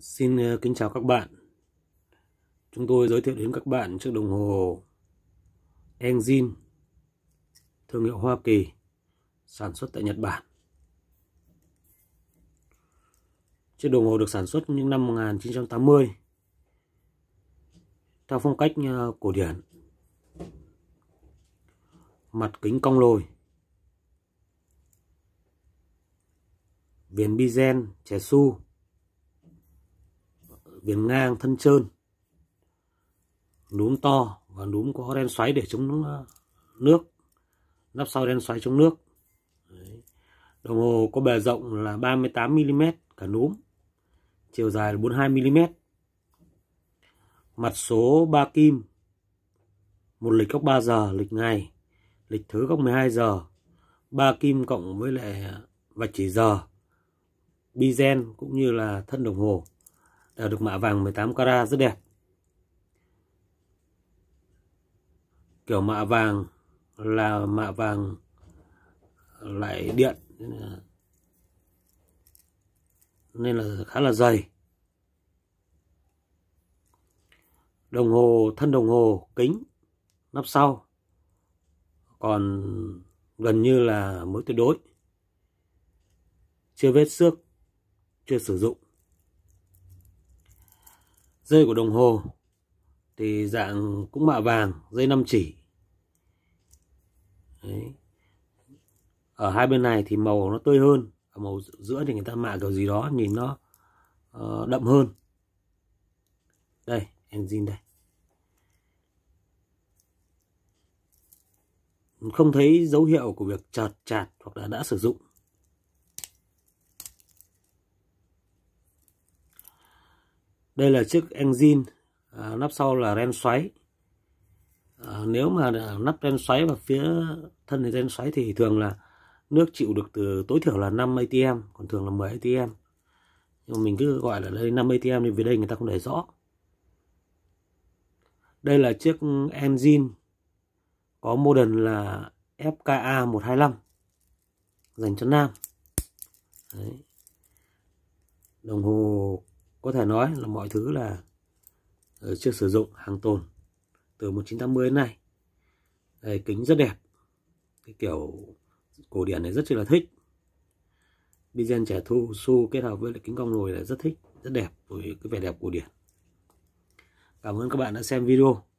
Xin ờ, kính chào các bạn Chúng tôi giới thiệu đến các bạn chiếc đồng hồ Engine Thương hiệu Hoa Kỳ Sản xuất tại Nhật Bản Chiếc đồng hồ được sản xuất những năm 1980 Theo phong cách ờ, cổ điển Mặt kính cong lồi Viền bi gen, chè su viền ngang thân trơn núm to và núm có đen xoáy để chống ờ, nước nắp sau đen xoáy chống nước Đấy. đồng hồ có bề rộng là 38 mm cả núm chiều dài là 42 mm mặt số 3 kim một lịch góc 3 giờ lịch ngày lịch thứ góc 12 giờ 3 kim cộng với lại ờ, và chỉ giờ bizen cũng như là thân đồng hồ Ờ, được mạ vàng 18 carat rất đẹp kiểu mạ vàng là mạ vàng lại điện nên là, nên là khá là dày đồng hồ thân đồng hồ kính nắp sau còn gần như là mới tuyệt đối chưa vết xước chưa sử dụng Dây của đồng hồ thì dạng cũng mạ vàng, dây năm chỉ. Đấy. Ở hai bên này thì màu nó tươi hơn, ở màu giữa thì người ta mạ kiểu gì đó nhìn nó uh, đậm hơn. Đây, engine đây. Không thấy dấu hiệu của việc chợt chạt hoặc là đã sử dụng. đây là chiếc engine à, nắp sau là ren xoáy à, nếu mà nắp ren xoáy và phía thân thì ren xoáy thì thường là nước chịu được từ tối thiểu là 5 atm còn thường là 10 atm nhưng mà mình cứ gọi là đây 5 atm thì vì đây người ta không để rõ đây là chiếc engine có model là FKA 125 dành cho nam Đấy. đồng hồ có thể nói là mọi thứ là chưa sử dụng hàng tồn từ 1980 đến nay đây, kính rất đẹp cái kiểu cổ điển này rất là thích Bizen trẻ thu su kết hợp với kính cong lồi là rất thích rất đẹp với cái vẻ đẹp cổ điển cảm ơn các bạn đã xem video